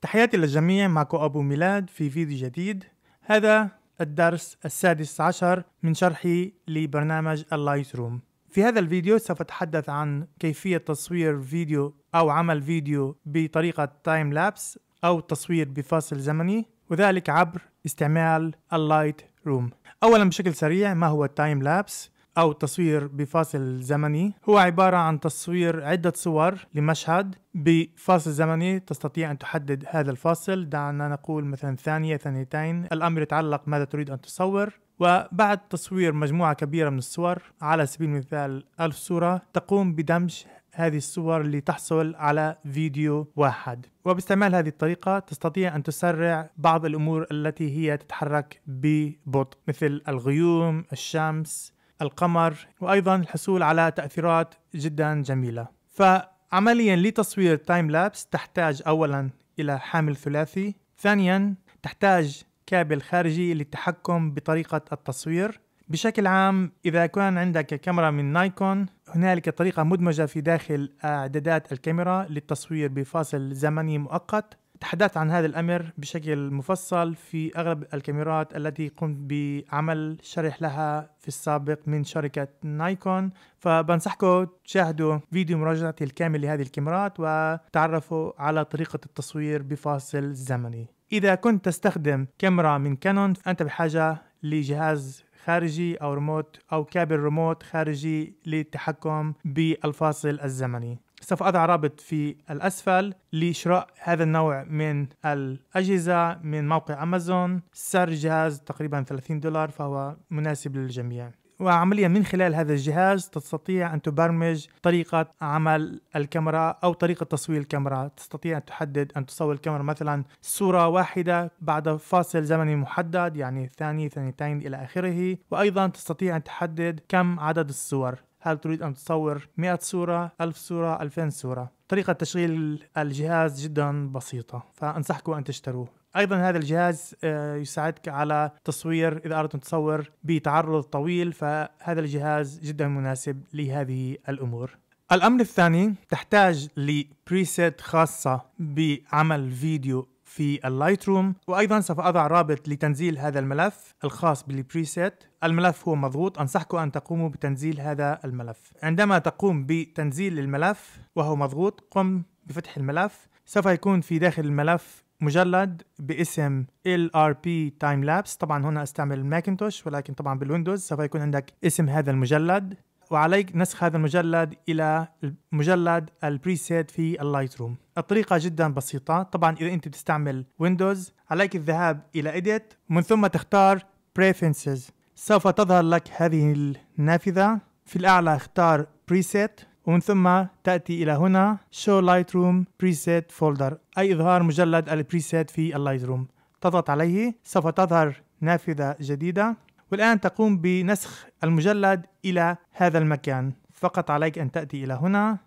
تحياتي للجميع معكم أبو ميلاد في فيديو جديد هذا الدرس السادس عشر من شرحي لبرنامج اللايت روم في هذا الفيديو سوف أتحدث عن كيفية تصوير فيديو أو عمل فيديو بطريقة تايم لابس أو تصوير بفاصل زمني وذلك عبر استعمال اللايت روم أولا بشكل سريع ما هو التايم لابس أو تصوير بفاصل زمني هو عبارة عن تصوير عدة صور لمشهد بفاصل زمني تستطيع أن تحدد هذا الفاصل دعنا نقول مثلا ثانية ثانيتين الأمر يتعلق ماذا تريد أن تصور وبعد تصوير مجموعة كبيرة من الصور على سبيل المثال ألف صورة تقوم بدمج هذه الصور لتحصل على فيديو واحد وباستعمال هذه الطريقة تستطيع أن تسرع بعض الأمور التي هي تتحرك ببطء مثل الغيوم الشمس القمر وأيضا الحصول على تأثيرات جدا جميلة فعمليا لتصوير تايم لابس تحتاج أولا إلى حامل ثلاثي ثانيا تحتاج كابل خارجي للتحكم بطريقة التصوير بشكل عام إذا كان عندك كاميرا من نايكون هنالك طريقة مدمجة في داخل إعدادات الكاميرا للتصوير بفاصل زمني مؤقت تحدثت عن هذا الأمر بشكل مفصل في أغلب الكاميرات التي قمت بعمل شرح لها في السابق من شركة نايكون فبنصحكم تشاهدوا فيديو مراجعتي الكامل لهذه الكاميرات وتعرفوا على طريقة التصوير بفاصل زمني إذا كنت تستخدم كاميرا من كانون فأنت بحاجة لجهاز خارجي أو ريموت أو كابل ريموت خارجي للتحكم بالفاصل الزمني سوف أضع رابط في الأسفل لشراء هذا النوع من الأجهزة من موقع أمازون سعر الجهاز تقريبا 30 دولار فهو مناسب للجميع وعمليا من خلال هذا الجهاز تستطيع أن تبرمج طريقة عمل الكاميرا أو طريقة تصوير الكاميرا تستطيع أن تحدد أن تصور الكاميرا مثلا صورة واحدة بعد فاصل زمني محدد يعني ثاني ثانيتين إلى آخره وأيضا تستطيع أن تحدد كم عدد الصور هل تريد أن تصور 100 صورة 1000 صورة 2000 صورة طريقة تشغيل الجهاز جدا بسيطة فأنصحكم أن تشتروه ايضا هذا الجهاز آه، يساعدك على تصوير اذا اردت ان تصور بتعرض طويل فهذا الجهاز جدا مناسب لهذه الامور الامر الثاني تحتاج لبريسيت خاصه بعمل فيديو في اللايت روم وأيضا سوف أضع رابط لتنزيل هذا الملف الخاص بالبريسيت الملف هو مضغوط أنصحكم أن تقوموا بتنزيل هذا الملف عندما تقوم بتنزيل الملف وهو مضغوط قم بفتح الملف سوف يكون في داخل الملف مجلد باسم LRP Timelapse طبعا هنا استعمل ماكنتوش ولكن طبعا بالويندوز سوف يكون عندك اسم هذا المجلد وعليك نسخ هذا المجلد إلى مجلد البريسيت في اللايت روم الطريقة جدا بسيطة طبعا إذا أنت بتستعمل ويندوز عليك الذهاب إلى اديت ومن ثم تختار Preferences سوف تظهر لك هذه النافذة في الأعلى اختار بريسيت ومن ثم تأتي إلى هنا شو لايت روم بريسيت فولدر أي إظهار مجلد البريسيت في اللايت روم تضغط عليه سوف تظهر نافذة جديدة والآن تقوم بنسخ المجلد إلى هذا المكان فقط عليك أن تأتي إلى هنا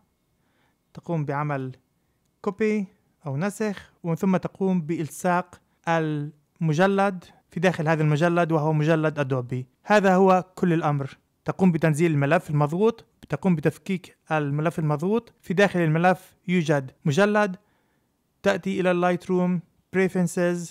تقوم بعمل كوبي أو نسخ ومن ثم تقوم بإلصاق المجلد في داخل هذا المجلد وهو مجلد أدوبي هذا هو كل الأمر تقوم بتنزيل الملف المضغوط تقوم بتفكيك الملف المضغوط في داخل الملف يوجد مجلد تأتي إلى اللايت روم Preferences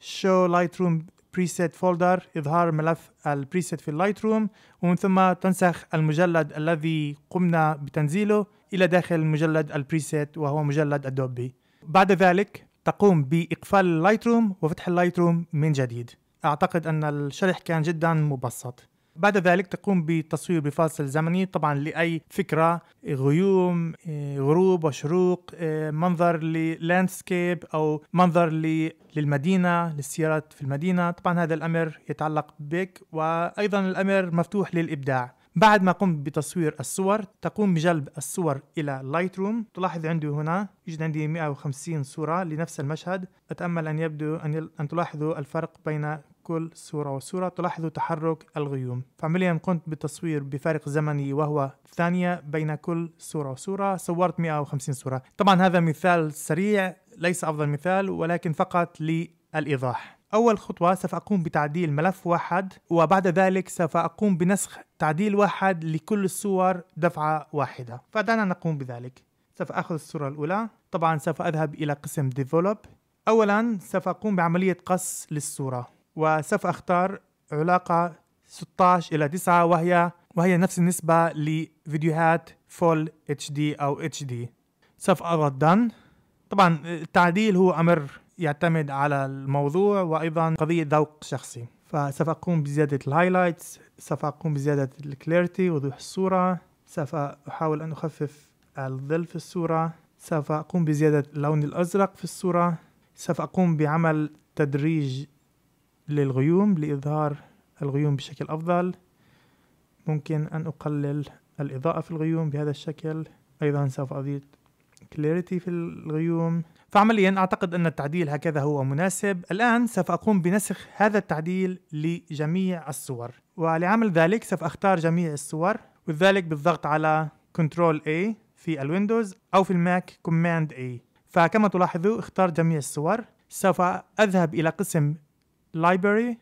Show Lightroom preset folder إظهار ملف البريسيت في اللايت روم ومن ثم تنسخ المجلد الذي قمنا بتنزيله إلى داخل مجلد البريسيت وهو مجلد أدوبي بعد ذلك تقوم بإقفال اللايت روم وفتح اللايت روم من جديد أعتقد أن الشرح كان جدا مبسط بعد ذلك تقوم بتصوير بفاصل زمني طبعا لأي فكرة غيوم آه، غروب وشروق آه، منظر للاندسكيب أو منظر للمدينة للسيارات في المدينة طبعا هذا الأمر يتعلق بك وأيضا الأمر مفتوح للإبداع بعد ما قمت بتصوير الصور تقوم بجلب الصور إلى لايت روم تلاحظ عندي هنا يوجد عندي 150 صورة لنفس المشهد أتأمل أن يبدو أن, أن تلاحظوا الفرق بين كل صورة وصورة تلاحظ تحرك الغيوم فعمليا قمت بالتصوير بفارق زمني وهو ثانية بين كل صورة وصورة صورت 150 صورة طبعا هذا مثال سريع ليس أفضل مثال ولكن فقط للإيضاح أول خطوة سوف أقوم بتعديل ملف واحد وبعد ذلك سوف أقوم بنسخ تعديل واحد لكل الصور دفعة واحدة فدعنا نقوم بذلك سوف أخذ الصورة الأولى طبعا سوف أذهب إلى قسم Develop أولا سوف أقوم بعملية قص للصورة وسوف اختار علاقه 16 الى 9 وهي وهي نفس النسبه لفيديوهات فول اتش دي او اتش دي سوف اضغط دن طبعا التعديل هو امر يعتمد على الموضوع وايضا قضيه ذوق شخصي فسوف اقوم بزياده الهايلايتس سوف اقوم بزياده الكليرتي وضوح الصوره سوف احاول ان اخفف الظل في الصوره سوف اقوم بزياده اللون الازرق في الصوره سوف اقوم بعمل تدريج للغيوم لإظهار الغيوم بشكل أفضل ممكن أن أقلل الإضاءة في الغيوم بهذا الشكل أيضا سوف أضيف كليريتي في الغيوم فعمليا أعتقد أن التعديل هكذا هو مناسب الآن سوف أقوم بنسخ هذا التعديل لجميع الصور ولعمل ذلك سوف أختار جميع الصور وذلك بالضغط على Ctrl A في الويندوز أو في الماك Command A فكما تلاحظوا اختار جميع الصور سوف أذهب إلى قسم library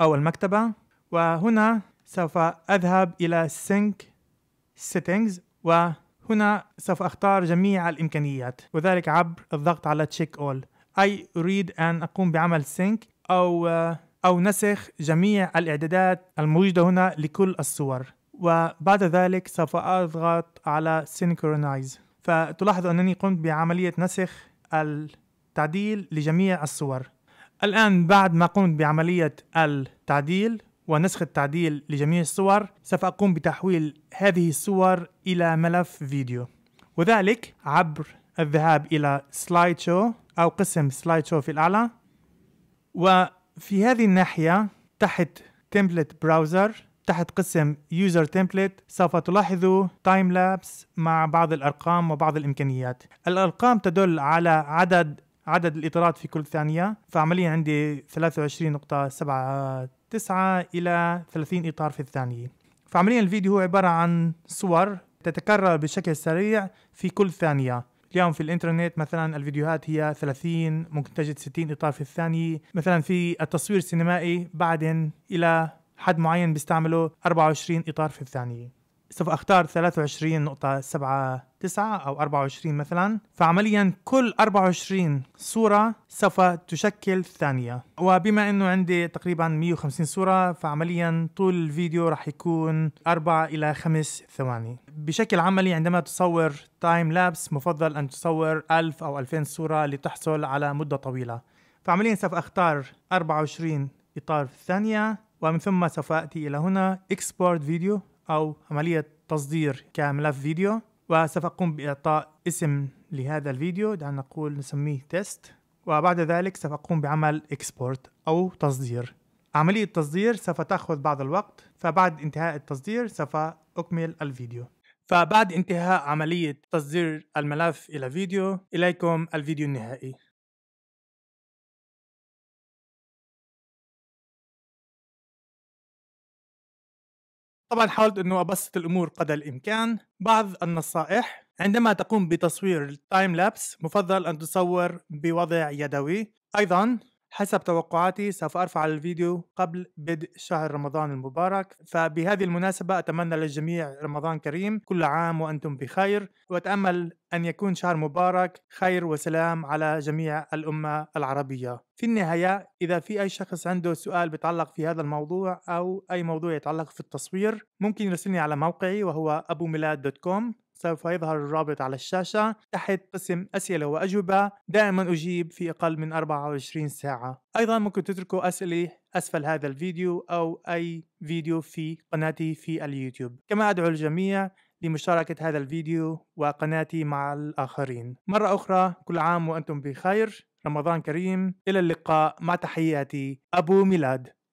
أو المكتبة وهنا سوف أذهب إلى sync settings وهنا سوف أختار جميع الإمكانيات وذلك عبر الضغط على check all أي أريد أن أقوم بعمل sync أو أو نسخ جميع الإعدادات الموجودة هنا لكل الصور وبعد ذلك سوف أضغط على synchronize فتلاحظ أنني قمت بعملية نسخ التعديل لجميع الصور الآن بعد ما قمت بعملية التعديل ونسخ التعديل لجميع الصور سوف أقوم بتحويل هذه الصور إلى ملف فيديو وذلك عبر الذهاب إلى سلايد شو أو قسم سلايد شو في الأعلى وفي هذه الناحية تحت تمبلت براوزر تحت قسم يوزر تمبلت سوف تلاحظوا تايم لابس مع بعض الأرقام وبعض الإمكانيات الأرقام تدل على عدد عدد الإطارات في كل ثانية فعمليا عندي 23.79 إلى 30 إطار في الثانية فعمليا الفيديو هو عبارة عن صور تتكرر بشكل سريع في كل ثانية اليوم في الانترنت مثلا الفيديوهات هي 30 ممكن تجد 60 اطار في الثانيه مثلا في التصوير السينمائي بعدين الى حد معين بيستعمله 24 اطار في الثانيه سوف اختار 23.79 او 24 مثلا فعمليا كل 24 صورة سوف تشكل ثانية وبما انه عندي تقريبا 150 صورة فعمليا طول الفيديو راح يكون 4 الى 5 ثواني بشكل عملي عندما تصور تايم لابس مفضل ان تصور 1000 او 2000 صورة لتحصل على مدة طويلة فعمليا سوف اختار 24 اطار ثانية الثانية ومن ثم سوف اتي الى هنا اكسبورت فيديو أو عملية تصدير كملف فيديو وسوف أقوم بإعطاء اسم لهذا الفيديو دعنا نقول نسميه تيست وبعد ذلك سوف أقوم بعمل إكسبورت أو تصدير عملية التصدير سوف تأخذ بعض الوقت فبعد انتهاء التصدير سوف أكمل الفيديو فبعد انتهاء عملية تصدير الملف إلى فيديو إليكم الفيديو النهائي طبعا حاولت أنه أبسط الأمور قدر الإمكان بعض النصائح عندما تقوم بتصوير التايم لابس مفضل أن تصور بوضع يدوي أيضا حسب توقعاتي سوف أرفع الفيديو قبل بدء شهر رمضان المبارك فبهذه المناسبة أتمنى للجميع رمضان كريم كل عام وأنتم بخير وأتأمل أن يكون شهر مبارك خير وسلام على جميع الأمة العربية في النهاية إذا في أي شخص عنده سؤال بيتعلق في هذا الموضوع أو أي موضوع يتعلق في التصوير ممكن يرسلني على موقعي وهو أبو ميلاد دوت كوم سوف يظهر الرابط على الشاشة تحت قسم أسئلة وأجوبة دائما أجيب في أقل من 24 ساعة أيضا ممكن تتركوا أسئلة أسفل هذا الفيديو أو أي فيديو في قناتي في اليوتيوب كما أدعو الجميع لمشاركة هذا الفيديو وقناتي مع الآخرين مرة أخرى كل عام وأنتم بخير رمضان كريم إلى اللقاء مع تحياتي أبو ميلاد